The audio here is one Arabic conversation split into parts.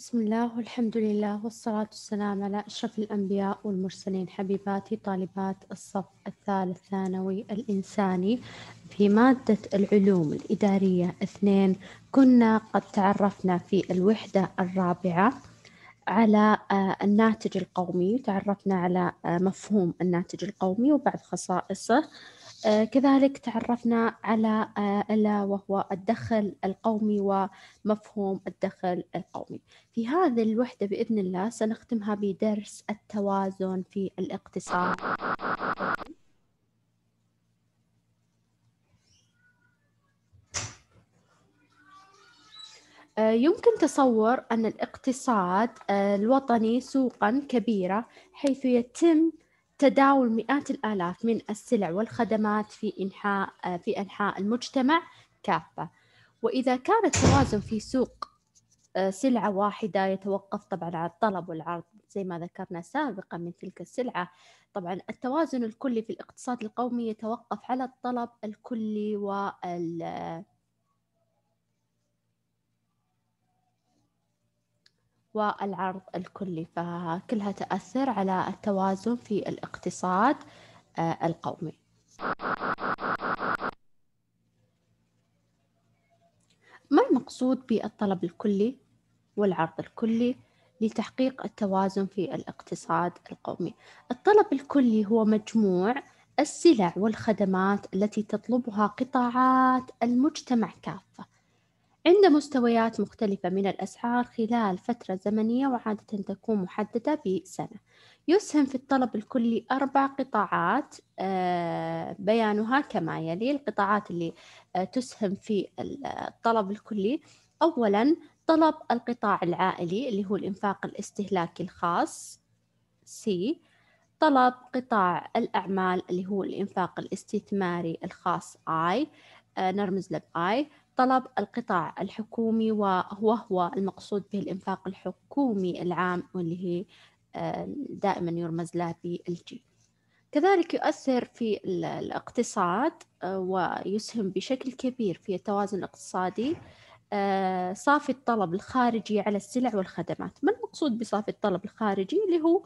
بسم الله والحمد لله والصلاة والسلام على أشرف الأنبياء والمرسلين حبيباتي طالبات الصف الثالث ثانوي الإنساني في مادة العلوم الإدارية اثنين كنا قد تعرفنا في الوحدة الرابعة على آه، الناتج القومي تعرفنا على آه، مفهوم الناتج القومي وبعض خصائصه آه، كذلك تعرفنا على آه، ألا وهو الدخل القومي ومفهوم الدخل القومي في هذه الوحدة بإذن الله سنختمها بدرس التوازن في الاقتصاد آه، يمكن تصور أن الاقتصاد الوطني سوقا كبيرة حيث يتم تداول مئات الآلاف من السلع والخدمات في إنحاء آه، في أنحاء المجتمع كافة وإذا كان التوازن في سوق آه، سلعة واحدة يتوقف طبعا على الطلب والعرض زي ما ذكرنا سابقا من تلك السلعة طبعا التوازن الكلي في الاقتصاد القومي يتوقف على الطلب الكلي وال آه، والعرض الكلي فكلها تأثر على التوازن في الاقتصاد آه، القومي ما المقصود بالطلب الكلي والعرض الكلي لتحقيق التوازن في الاقتصاد القومي الطلب الكلي هو مجموع السلع والخدمات التي تطلبها قطاعات المجتمع كافه عند مستويات مختلفة من الأسعار خلال فترة زمنية وعادة تكون محددة بسنة يسهم في الطلب الكلي أربع قطاعات آه، بيانها كما يلي القطاعات اللي آه، تسهم في الطلب الكلي أولا طلب القطاع العائلي اللي هو الإنفاق الاستهلاكي الخاص سي طلب قطاع الأعمال اللي هو الإنفاق الاستثماري الخاص I آه، نرمز له I طلب القطاع الحكومي وهو هو المقصود به الإنفاق الحكومي العام واللي هي آه، دائما يرمز له بالجي كذلك يؤثر في الاقتصاد آه، ويسهم بشكل كبير في التوازن الاقتصادي آه، صافي الطلب الخارجي على السلع والخدمات ما المقصود بصافي الطلب الخارجي اللي هو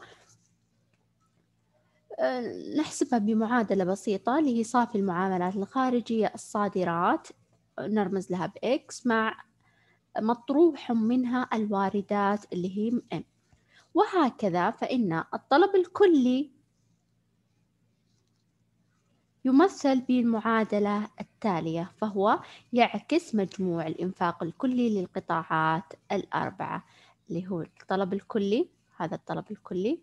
نحسبها بمعادلة بسيطة اللي هي صافي المعاملات الخارجية الصادرات نرمز لها بإكس مع مطروح منها الواردات اللي هي M وهكذا فإن الطلب الكلي يمثل بالمعادلة التالية فهو يعكس مجموع الإنفاق الكلي للقطاعات الأربعة اللي هو الطلب الكلي هذا الطلب الكلي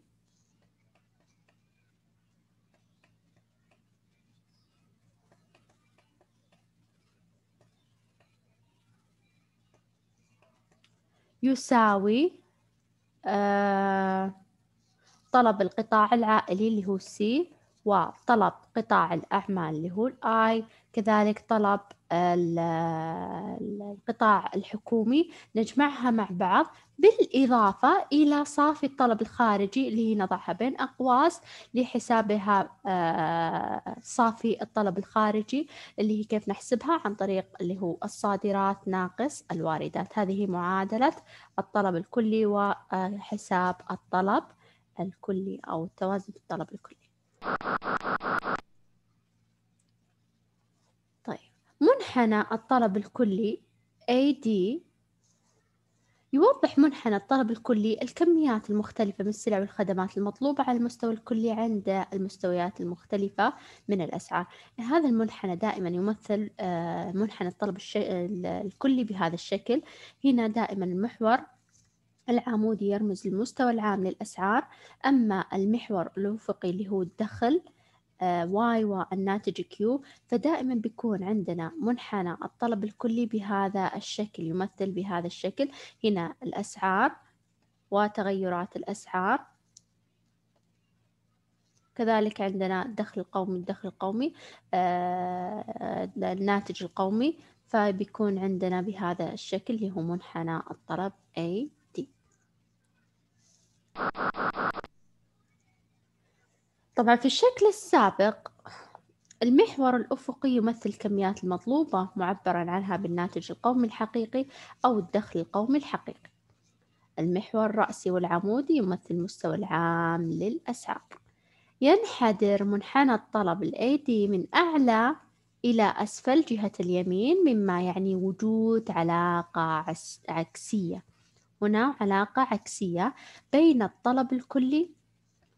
يساوي آه، طلب القطاع العائلي اللي هو سي وطلب قطاع الأعمال اللي هو الآي كذلك طلب القطاع الحكومي نجمعها مع بعض بالإضافة إلى صافي الطلب الخارجي اللي هي نضعها بين أقواس لحسابها آه، صافي الطلب الخارجي اللي هي كيف نحسبها عن طريق اللي هو الصادرات ناقص الواردات هذه معادلة الطلب الكلي وحساب الطلب الكلي أو توازن الطلب الكلي طيب منحنى الطلب الكلي AD يوضح منحنى الطلب الكلي الكميات المختلفة من السلع والخدمات المطلوبة على المستوى الكلي عند المستويات المختلفة من الأسعار هذا المنحنى دائما يمثل آه، منحنى الطلب الكلي بهذا الشكل هنا دائما المحور العمودي يرمز للمستوى العام للأسعار أما المحور الأفقي اللي هو الدخل آه، واي والناتج كيو فدائما بيكون عندنا منحنى الطلب الكلي بهذا الشكل يمثل بهذا الشكل هنا الأسعار وتغيرات الأسعار كذلك عندنا الدخل القومي الدخل القومي آه، الناتج القومي فبيكون عندنا بهذا الشكل اللي هو منحنى الطلب A طبعا في الشكل السابق المحور الأفقي يمثل الكميات المطلوبة معبرا عنها بالناتج القومي الحقيقي أو الدخل القومي الحقيقي المحور الرأسي والعمودي يمثل المستوى العام للأسعار ينحدر منحنى الطلب الأيدي AD من أعلى إلى أسفل جهة اليمين مما يعني وجود علاقة عكسية هنا علاقة عكسية بين الطلب الكلي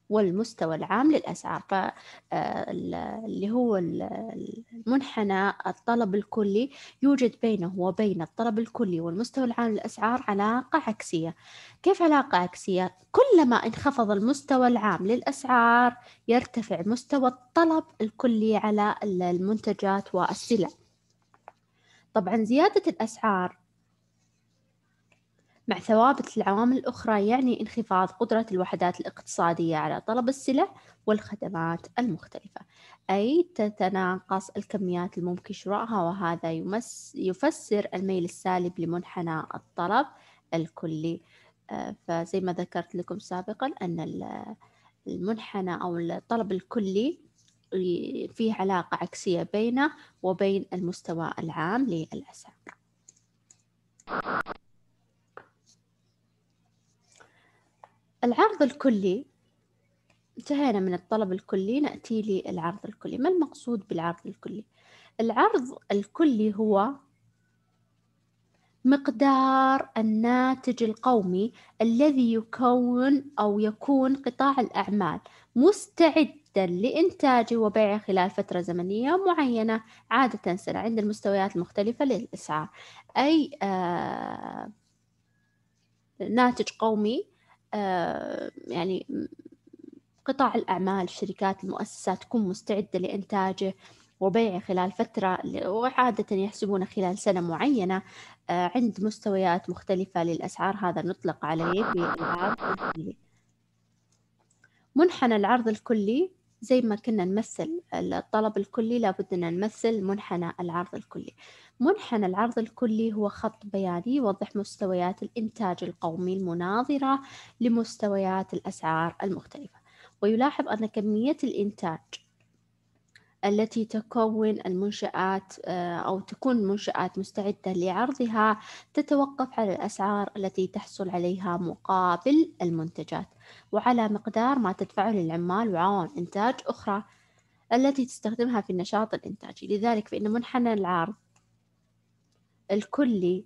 والمستوى العام للأسعار فاللي آه، هو المنحنى الطلب الكلي يوجد بينه وبين الطلب الكلي والمستوى العام للأسعار علاقة عكسية كيف علاقة عكسية؟ كلما انخفض المستوى العام للأسعار يرتفع مستوى الطلب الكلي على المنتجات والسلع طبعا زيادة الأسعار مع ثوابت العوامل الأخرى يعني انخفاض قدرة الوحدات الاقتصادية على طلب السلع والخدمات المختلفة أي تتناقص الكميات الممكن شرائها وهذا يمس يفسر الميل السالب لمنحنى الطلب الكلي آه، فزي ما ذكرت لكم سابقا أن المنحنى أو الطلب الكلي فيه علاقة عكسية بينه وبين المستوى العام للأسعار العرض الكلي انتهينا من الطلب الكلي نأتي للعرض الكلي ما المقصود بالعرض الكلي؟ العرض الكلي هو مقدار الناتج القومي الذي يكون أو يكون قطاع الأعمال مستعد لإنتاجه وبيعه خلال فترة زمنية معينة عادة سنة عند المستويات المختلفة للإسعار أي آه ناتج قومي آه، يعني قطاع الأعمال الشركات المؤسسات تكون مستعدة لإنتاجه وبيعه خلال فترة وعادة يحسبونه خلال سنة معينة آه، عند مستويات مختلفة للأسعار هذا نطلق عليه بالعرض الكلي منحنى العرض الكلي زي ما كنا نمثل الطلب الكلي لابد أن نمثل منحنى العرض الكلي منحنى العرض الكلي هو خط بياني يوضح مستويات الإنتاج القومي المناظرة لمستويات الأسعار المختلفة ويلاحظ أن كمية الإنتاج التي تكون المنشآت آه، أو تكون منشآت مستعدة لعرضها تتوقف على الأسعار التي تحصل عليها مقابل المنتجات وعلى مقدار ما تدفعه للعمال وعوامل إنتاج أخرى التي تستخدمها في النشاط الإنتاجي لذلك فإن منحنى العرض الكلي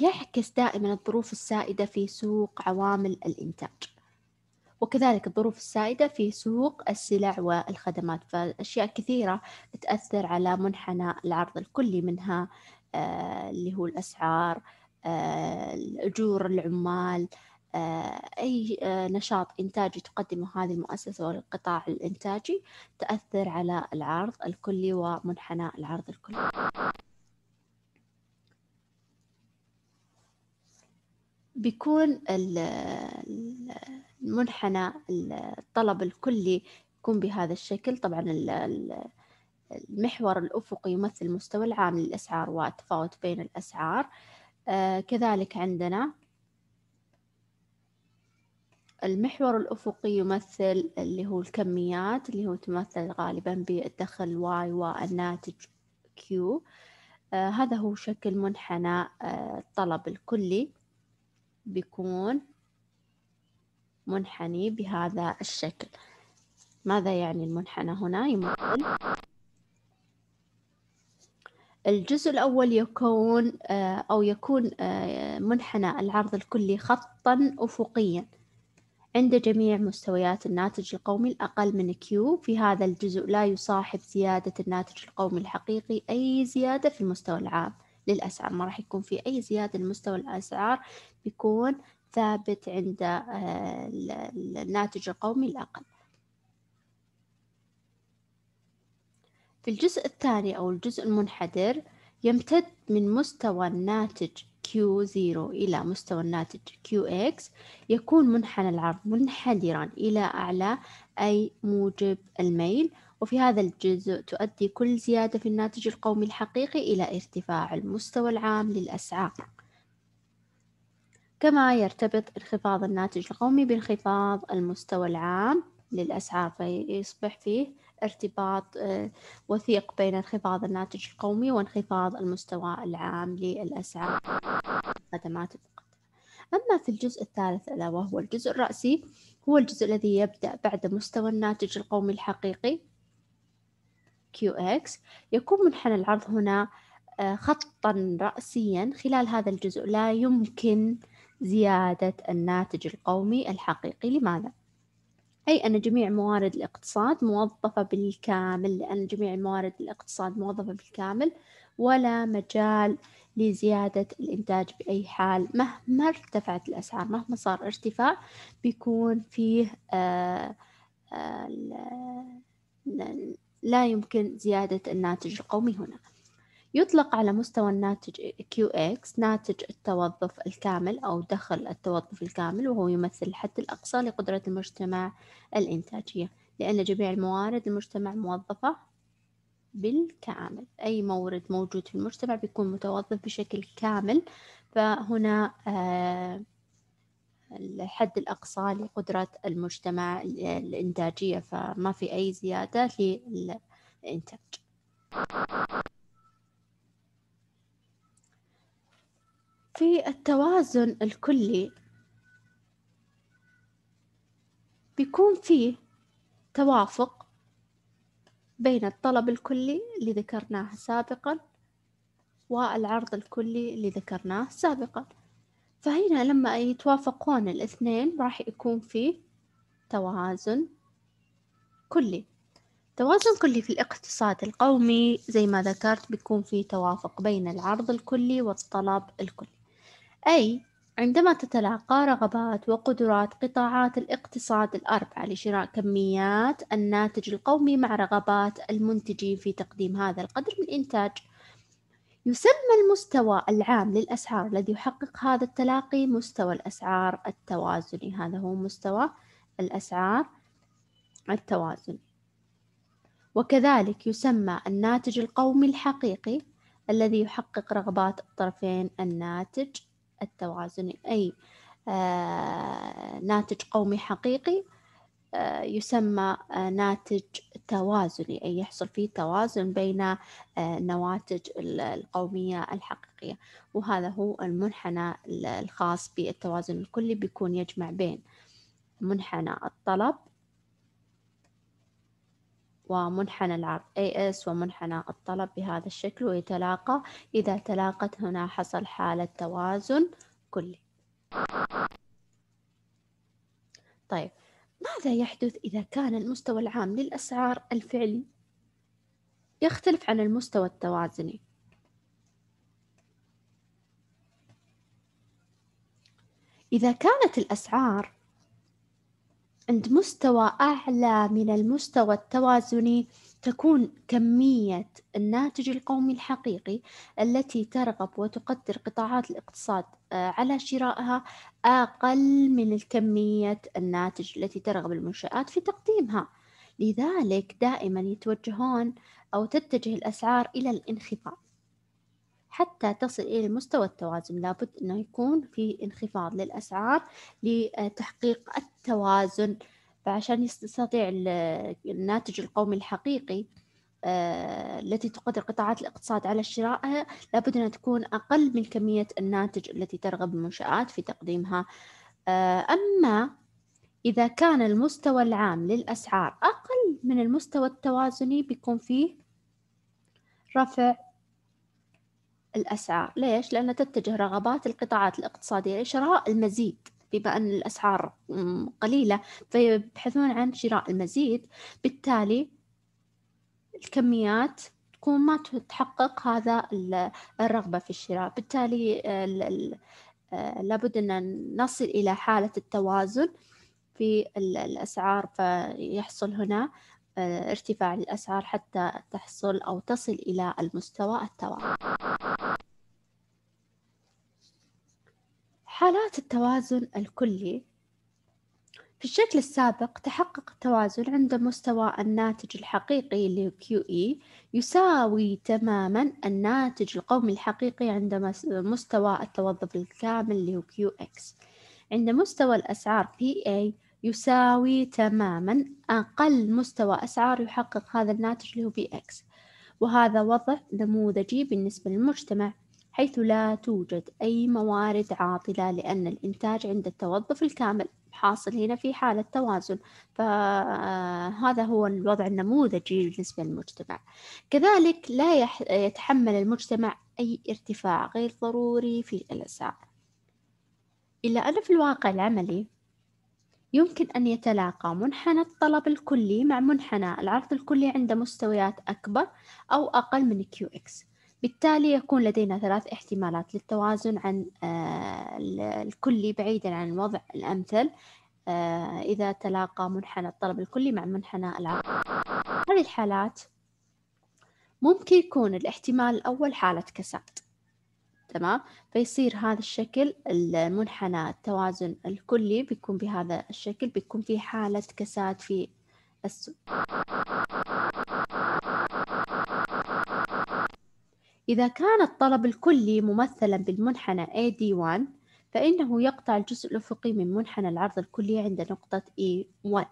يعكس دائما الظروف السائدة في سوق عوامل الإنتاج وكذلك الظروف السائدة في سوق السلع والخدمات فأشياء كثيرة تأثر على منحنى العرض الكلي منها آه، اللي هو الأسعار آه، أجور العمال آه، أي نشاط إنتاجي تقدمه هذه المؤسسة والقطاع الإنتاجي تأثر على العرض الكلي ومنحنى العرض الكلي بيكون منحنى الطلب الكلي يكون بهذا الشكل طبعا المحور الأفقي يمثل المستوى العام للأسعار والتفاوت بين الأسعار آه، كذلك عندنا المحور الأفقي يمثل اللي هو الكميات اللي هو تمثل غالبا بالدخل واي والناتج كيو آه، هذا هو شكل منحنى آه، الطلب الكلي بيكون منحني بهذا الشكل ماذا يعني المنحنى هنا يمثل الجزء الأول يكون آه، أو يكون آه، منحنى العرض الكلي خطا أفقيا عند جميع مستويات الناتج القومي الأقل من Q في هذا الجزء لا يصاحب زيادة الناتج القومي الحقيقي أي زيادة في المستوى العام للأسعار ما راح يكون في أي زيادة لمستوى الأسعار بيكون ثابت عند آه، الناتج القومي الأقل في الجزء الثاني أو الجزء المنحدر يمتد من مستوى الناتج Q0 إلى مستوى الناتج QX يكون منحنى العرض منحدرا إلى أعلى أي موجب الميل وفي هذا الجزء تؤدي كل زيادة في الناتج القومي الحقيقي إلى ارتفاع المستوى العام للأسعار كما يرتبط انخفاض الناتج القومي بانخفاض المستوى العام للأسعار فيصبح فيه ارتباط آه، وثيق بين انخفاض الناتج القومي وانخفاض المستوى العام للأسعار الخدمات أما في الجزء الثالث ألا وهو الجزء الرأسي هو الجزء الذي يبدأ بعد مستوى الناتج القومي الحقيقي QX يكون منحنى العرض هنا آه، خطا رأسيا خلال هذا الجزء لا يمكن زيادة الناتج القومي الحقيقي لماذا؟ أي أن جميع موارد الاقتصاد موظفة بالكامل لأن جميع موارد الاقتصاد موظفة بالكامل ولا مجال لزيادة الإنتاج بأي حال مهما ارتفعت الأسعار مهما صار ارتفاع بيكون فيه آآ آه، آآ آه، لا يمكن زيادة الناتج القومي هنا يطلق على مستوى الناتج QX ناتج التوظف الكامل أو دخل التوظف الكامل وهو يمثل الحد الأقصى لقدرة المجتمع الإنتاجية لأن جميع الموارد المجتمع موظفة بالكامل أي مورد موجود في المجتمع بيكون متوظف بشكل كامل فهنا آه، الحد الأقصى لقدرة المجتمع الإنتاجية فما في أي زيادة للإنتاج في التوازن الكلي بيكون فيه توافق بين الطلب الكلي اللي ذكرناه سابقا والعرض الكلي اللي ذكرناه سابقا فهنا لما يتوافقون الاثنين راح يكون فيه توازن كلي توازن كلي في الاقتصاد القومي زي ما ذكرت بيكون فيه توافق بين العرض الكلي والطلب الكلي أي عندما تتلاقى رغبات وقدرات قطاعات الاقتصاد الأربعة لشراء كميات الناتج القومي مع رغبات المنتجين في تقديم هذا القدر من الإنتاج يسمى المستوى العام للأسعار الذي يحقق هذا التلاقي مستوى الأسعار التوازني هذا هو مستوى الأسعار التوازني وكذلك يسمى الناتج القومي الحقيقي الذي يحقق رغبات الطرفين الناتج التوازن أي آه، ناتج قومي حقيقي آه، يسمى آه، ناتج توازني أي يحصل فيه توازن بين النواتج القومية الحقيقية وهذا هو المنحنى الخاص بالتوازن الكلي بيكون يجمع بين منحنى الطلب ومنحنى العرض AS ومنحنى الطلب بهذا الشكل ويتلاقى إذا تلاقت هنا حصل حالة توازن كلي طيب ماذا يحدث إذا كان المستوى العام للأسعار الفعلي يختلف عن المستوى التوازني إذا كانت الأسعار عند مستوى أعلى من المستوى التوازني تكون كمية الناتج القومي الحقيقي التي ترغب وتقدر قطاعات الاقتصاد آه، على شرائها أقل من الكمية الناتج التي ترغب المنشآت في تقديمها لذلك دائما يتوجهون أو تتجه الأسعار إلى الانخفاض حتى تصل إلى مستوى التوازن لابد أنه يكون في انخفاض للأسعار لتحقيق التوازن فعشان يستطيع الناتج القومي الحقيقي آه، التي تقدر قطاعات الاقتصاد على شرائها لابد أن تكون أقل من كمية الناتج التي ترغب المنشآت في تقديمها آه، أما إذا كان المستوى العام للأسعار أقل من المستوى التوازني بيكون فيه رفع الأسعار ليش؟ لأن تتجه رغبات القطاعات الاقتصادية لشراء المزيد بما أن الأسعار قليلة فيبحثون عن شراء المزيد بالتالي الكميات تكون ما تحقق هذا الرغبة في الشراء بالتالي آه، لابد أن نصل إلى حالة التوازن في الأسعار فيحصل هنا آه، ارتفاع الأسعار حتى تحصل أو تصل إلى المستوى التوازن حالات التوازن الكلي في الشكل السابق تحقق التوازن عند مستوى الناتج الحقيقي ل QE يساوي تماما الناتج القومي الحقيقي عند مستوى التوظف الكامل ل QX عند مستوى الأسعار PA يساوي تماما أقل مستوى أسعار يحقق هذا الناتج اللي هو PX وهذا وضع نموذجي بالنسبة للمجتمع حيث لا توجد أي موارد عاطلة لأن الإنتاج عند التوظف الكامل حاصل هنا في حالة توازن فهذا هو الوضع النموذجي بالنسبة للمجتمع كذلك لا يتحمل المجتمع أي ارتفاع غير ضروري في الأسعار إلا أن في الواقع العملي يمكن أن يتلاقى منحنى الطلب الكلي مع منحنى العرض الكلي عند مستويات أكبر أو أقل من QX بالتالي يكون لدينا ثلاث احتمالات للتوازن عن آه، الكلي بعيدا عن الوضع الأمثل آه، إذا تلاقى منحنى الطلب الكلي مع منحنى العرض هذه الحالات ممكن يكون الاحتمال الأول حالة كساد تمام فيصير هذا الشكل المنحنى التوازن الكلي بيكون بهذا الشكل بيكون في حالة كساد في السوق إذا كان الطلب الكلي ممثلا بالمنحنى AD1 فإنه يقطع الجزء الأفقي من منحنى العرض الكلي عند نقطة E1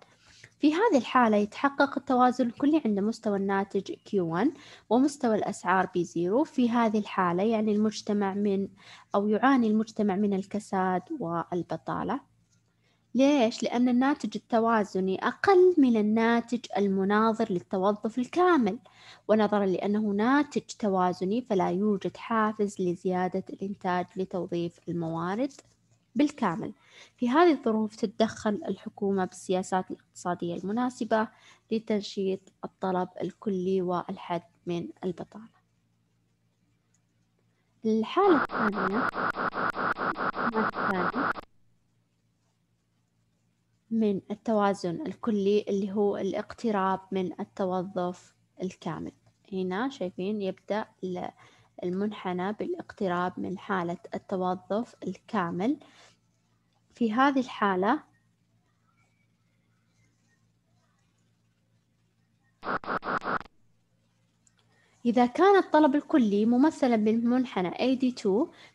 في هذه الحالة يتحقق التوازن الكلي عند مستوى الناتج Q1 ومستوى الأسعار B0 في هذه الحالة يعني المجتمع من أو يعاني المجتمع من الكساد والبطالة ليش؟ لأن الناتج التوازني أقل من الناتج المناظر للتوظف الكامل ونظرا لأنه ناتج توازني فلا يوجد حافز لزيادة الإنتاج لتوظيف الموارد بالكامل في هذه الظروف تتدخل الحكومة بالسياسات الاقتصادية المناسبة لتنشيط الطلب الكلي والحد من البطالة الحالة الثانية من التوازن الكلي اللي هو الاقتراب من التوظف الكامل هنا شايفين يبدأ المنحنى بالاقتراب من حالة التوظف الكامل في هذه الحالة إذا كان الطلب الكلي ممثلا بالمنحنى AD2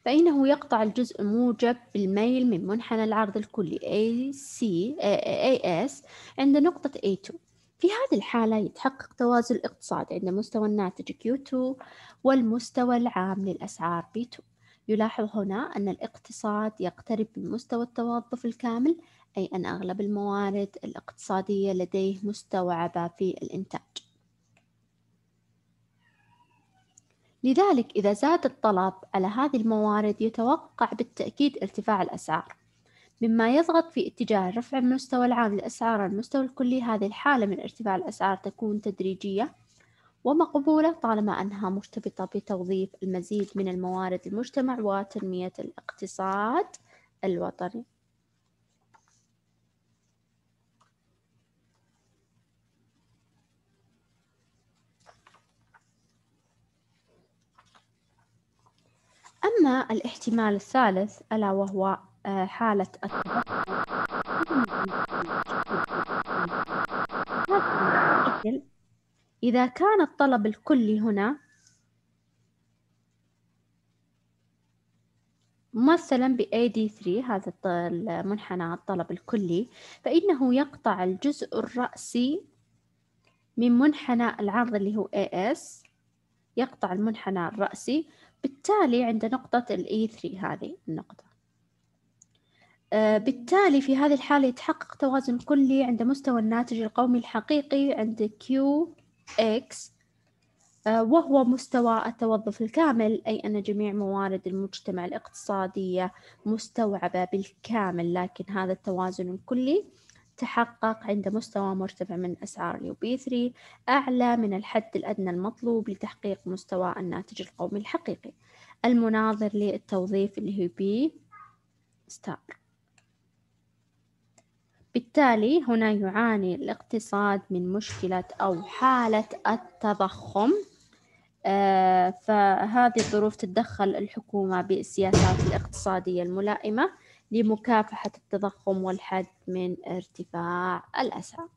فإنه يقطع الجزء الموجب بالميل من منحنى العرض الكلي AC آه، آه، AS عند نقطة A2 في هذه الحالة يتحقق توازن الاقتصاد عند مستوى الناتج Q2 والمستوى العام للاسعار b P2 يلاحظ هنا أن الاقتصاد يقترب من مستوى التوظف الكامل أي أن أغلب الموارد الاقتصادية لديه مستوعبة في الإنتاج لذلك إذا زاد الطلب على هذه الموارد يتوقع بالتأكيد ارتفاع الأسعار مما يضغط في اتجاه رفع المستوى العام للأسعار على المستوى الكلي هذه الحالة من ارتفاع الأسعار تكون تدريجية ومقبولة طالما أنها مرتبطة بتوظيف المزيد من الموارد المجتمع وتنمية الاقتصاد الوطني أما الاحتمال الثالث ألا وهو آه، حالة إذا كان الطلب الكلي هنا ممثلا بـ AD3 هذا المنحنى الطلب الكلي فإنه يقطع الجزء الرأسي من منحنى العرض اللي هو AS يقطع المنحنى الرأسي بالتالي عند نقطة الـ E3 هذه النقطة آه، بالتالي في هذه الحالة يتحقق توازن كلي عند مستوى الناتج القومي الحقيقي عند QX آه، وهو مستوى التوظف الكامل أي أن جميع موارد المجتمع الاقتصادية مستوعبة بالكامل لكن هذا التوازن الكلي تحقق عند مستوى مرتفع من أسعار اليو 3 أعلى من الحد الأدنى المطلوب لتحقيق مستوى الناتج القومي الحقيقي المناظر للتوظيف اللي هو بي ستار بالتالي هنا يعاني الاقتصاد من مشكلة أو حالة التضخم آه، فهذه الظروف تتدخل الحكومة بالسياسات الاقتصادية الملائمة لمكافحة التضخم والحد من ارتفاع الأسعار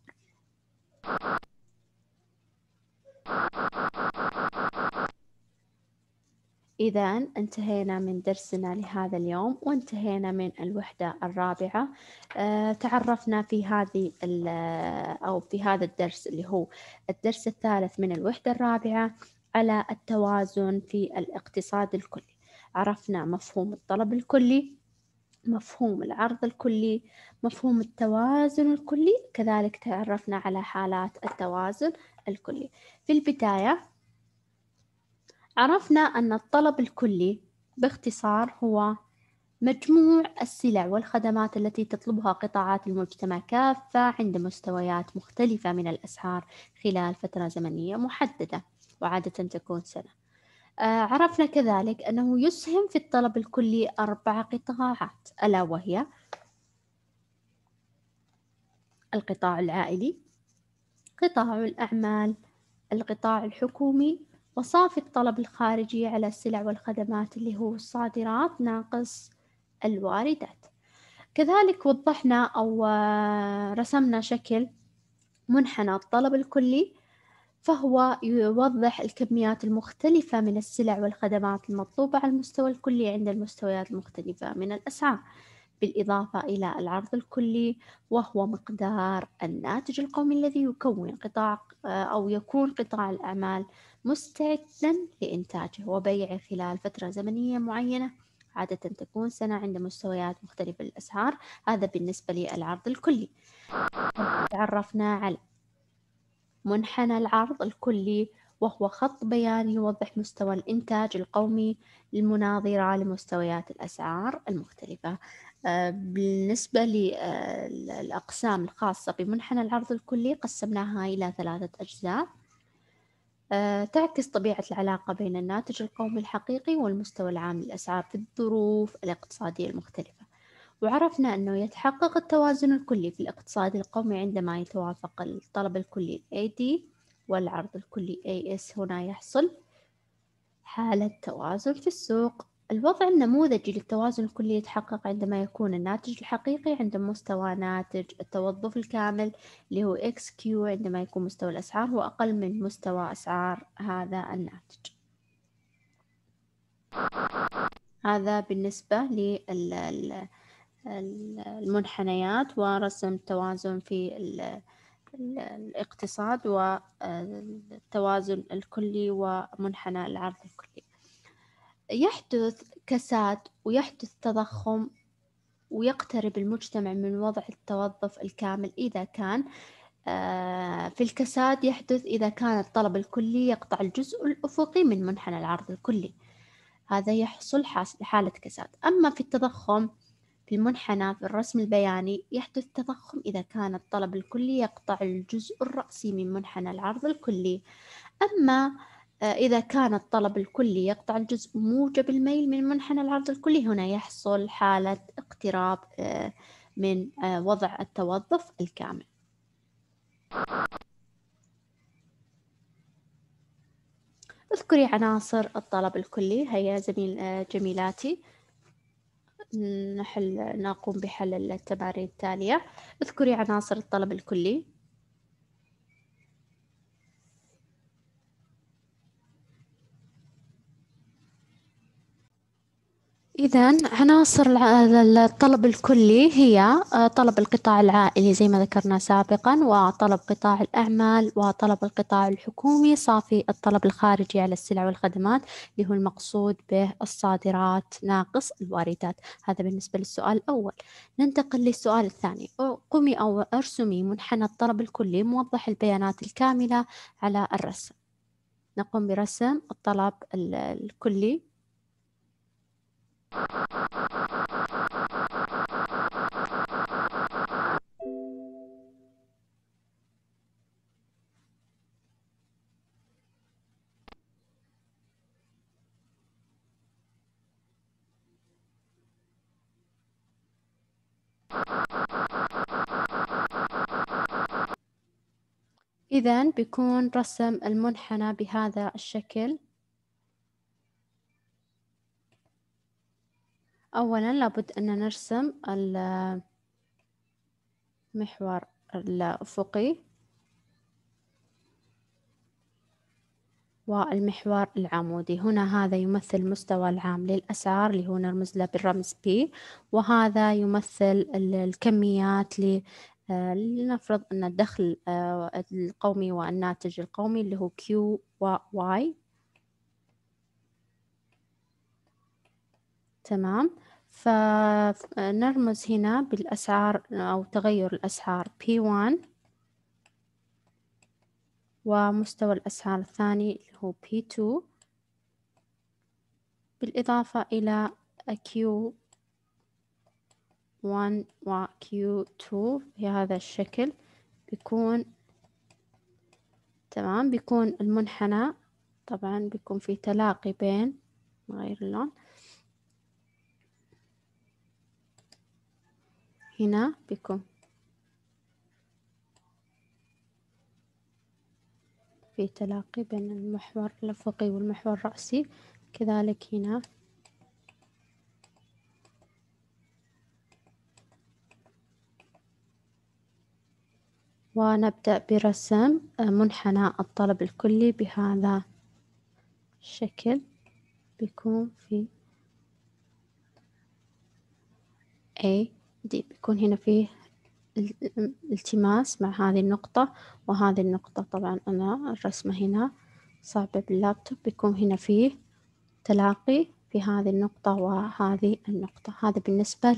إذا انتهينا من درسنا لهذا اليوم وانتهينا من الوحدة الرابعة اه تعرفنا في هذه أو في هذا الدرس اللي هو الدرس الثالث من الوحدة الرابعة على التوازن في الاقتصاد الكلي عرفنا مفهوم الطلب الكلي مفهوم العرض الكلي مفهوم التوازن الكلي كذلك تعرفنا على حالات التوازن الكلي في البداية عرفنا أن الطلب الكلي باختصار هو مجموع السلع والخدمات التي تطلبها قطاعات المجتمع كافة عند مستويات مختلفة من الأسعار خلال فترة زمنية محددة وعادة تكون سنة آه، عرفنا كذلك أنه يسهم في الطلب الكلي أربع قطاعات ألا وهي القطاع العائلي قطاع الأعمال القطاع الحكومي وصافي الطلب الخارجي على السلع والخدمات اللي هو الصادرات ناقص الواردات كذلك وضحنا أو آه، رسمنا شكل منحنى الطلب الكلي فهو يوضح الكميات المختلفة من السلع والخدمات المطلوبة على المستوى الكلي عند المستويات المختلفة من الأسعار بالإضافة إلى العرض الكلي وهو مقدار الناتج القومي الذي يكون قطاع آه، أو يكون قطاع الأعمال مستعدا لإنتاجه وبيعه خلال فترة زمنية معينة عادة تكون سنة عند مستويات مختلفة للأسعار هذا بالنسبة للعرض الكلي تعرفنا على منحنى العرض الكلي وهو خط بياني يوضح مستوى الإنتاج القومي للمناظرة لمستويات الأسعار المختلفة آه، بالنسبة للأقسام آه، الخاصة بمنحنى العرض الكلي قسمناها إلى ثلاثة أجزاء آه، تعكس طبيعة العلاقة بين الناتج القومي الحقيقي والمستوى العام للأسعار في الظروف الاقتصادية المختلفة وعرفنا أنه يتحقق التوازن الكلي في الاقتصاد القومي عندما يتوافق الطلب الكلي AD والعرض الكلي AS هنا يحصل حالة توازن في السوق الوضع النموذجي للتوازن الكلي يتحقق عندما يكون الناتج الحقيقي عند مستوى ناتج التوظف الكامل اللي هو XQ عندما يكون مستوى الأسعار هو أقل من مستوى أسعار هذا الناتج هذا بالنسبة لل المنحنيات ورسم توازن في الاقتصاد والتوازن آه، الكلي ومنحنى العرض الكلي يحدث كساد ويحدث تضخم ويقترب المجتمع من وضع التوظف الكامل إذا كان آه، في الكساد يحدث إذا كان الطلب الكلي يقطع الجزء الأفقي من منحنى العرض الكلي هذا يحصل حالة كساد أما في التضخم في المنحنى في الرسم البياني يحدث تضخم إذا كان الطلب الكلي يقطع الجزء الرأسي من منحنى العرض الكلي أما آه، إذا كان الطلب الكلي يقطع الجزء موجب الميل من منحنى العرض الكلي هنا يحصل حالة اقتراب آه، من آه، وضع التوظف الكامل اذكري عناصر الطلب الكلي هيا زميل جميلاتي نحل نقوم بحل التمارين التالية اذكري عناصر الطلب الكلي إذا عناصر الطلب الكلي هي آه، طلب القطاع العائلي زي ما ذكرنا سابقا وطلب قطاع الأعمال وطلب القطاع الحكومي صافي الطلب الخارجي على السلع والخدمات اللي هو المقصود به الصادرات ناقص الواردات هذا بالنسبة للسؤال الأول ننتقل للسؤال الثاني قمي أو ارسمي منحنى الطلب الكلي موضح البيانات الكاملة على الرسم نقوم برسم الطلب الكلي إذا بيكون رسم المنحنى بهذا الشكل أولا لابد أن نرسم المحور الأفقي والمحور العمودي هنا هذا يمثل المستوى العام للأسعار اللي هو نرمز له بالرمز B وهذا يمثل الكميات لنفرض أن الدخل آه، القومي والناتج القومي اللي هو Q و Y تمام فنرمز هنا بالأسعار أو تغير الأسعار P1 ومستوى الأسعار الثاني اللي هو P2 بالإضافة إلى Q1 و Q2 بهذا الشكل بيكون تمام بيكون المنحنى طبعا بيكون في تلاقي بين نغير اللون هنا بكم في تلاقي بين المحور الأفقي والمحور الرأسي كذلك هنا ونبدأ برسم آه، منحنى الطلب الكلي بهذا الشكل بيكون في A دي بيكون هنا فيه التماس مع هذه النقطة وهذه النقطة طبعا أنا الرسمة هنا صعبة باللابتوب بيكون هنا فيه تلاقي في هذه النقطة وهذه النقطة هذا بالنسبة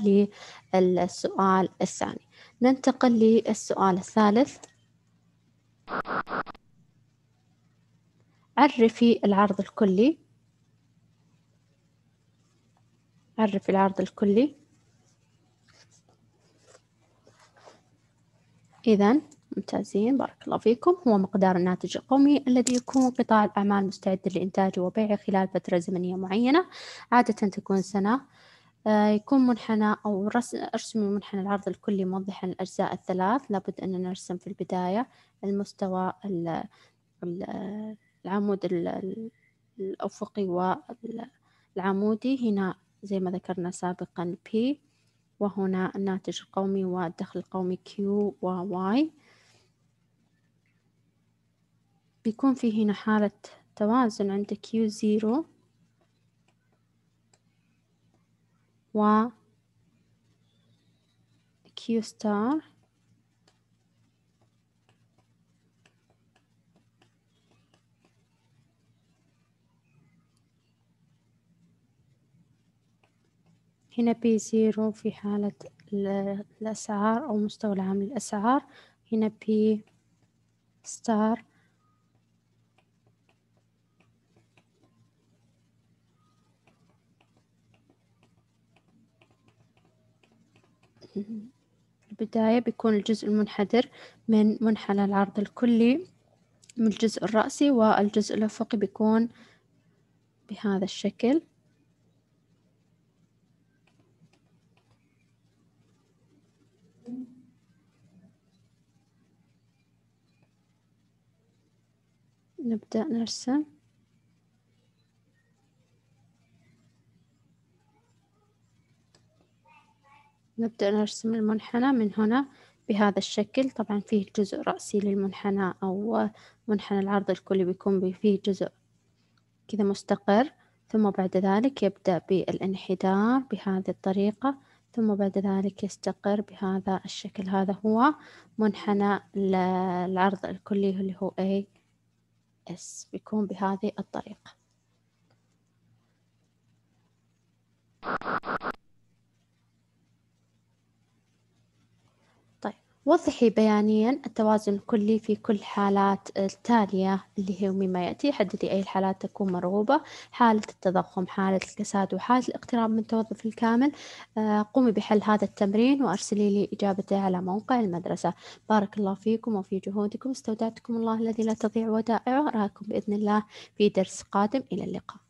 للسؤال الثاني ننتقل للسؤال الثالث عرفي العرض الكلي عرفي العرض الكلي إذا ممتازين بارك الله فيكم هو مقدار الناتج القومي الذي يكون قطاع الأعمال مستعد لإنتاجه وبيعه خلال فترة زمنية معينة عادة تكون سنة آه، يكون منحنى أو أرسم منحنى العرض الكلي موضحا الأجزاء الثلاث لابد أن نرسم في البداية المستوى ال ال العمود ال الأفقي والعمودي هنا زي ما ذكرنا سابقا P وهنا الناتج القومي والدخل القومي Q و Y بيكون في هنا حالة توازن عند Q0 و Q star هنا بي زيرو في حالة الأسعار أو مستوى العام للأسعار هنا بي ستار البداية بيكون الجزء المنحدر من منحنى العرض الكلي من الجزء الرأسي والجزء الأفقي بيكون بهذا الشكل نبدأ نرسم نبدأ نرسم المنحنى من هنا بهذا الشكل طبعا فيه جزء رأسي للمنحنى أو منحنى العرض الكلي بيكون فيه جزء كذا مستقر ثم بعد ذلك يبدأ بالانحدار بهذه الطريقة ثم بعد ذلك يستقر بهذا الشكل هذا هو منحنى العرض الكلي اللي هو A S بيكون بهذه الطريقة وضحي بيانيا التوازن الكلي في كل حالات التالية اللي هي مما يأتي حددي أي الحالات تكون مرغوبة حالة التضخم حالة الكساد وحالة الاقتراب من التوظف الكامل آه، قومي بحل هذا التمرين وأرسلي لي إجابته على موقع المدرسة بارك الله فيكم وفي جهودكم استودعتكم الله الذي لا تضيع ودائعه أراكم بإذن الله في درس قادم إلى اللقاء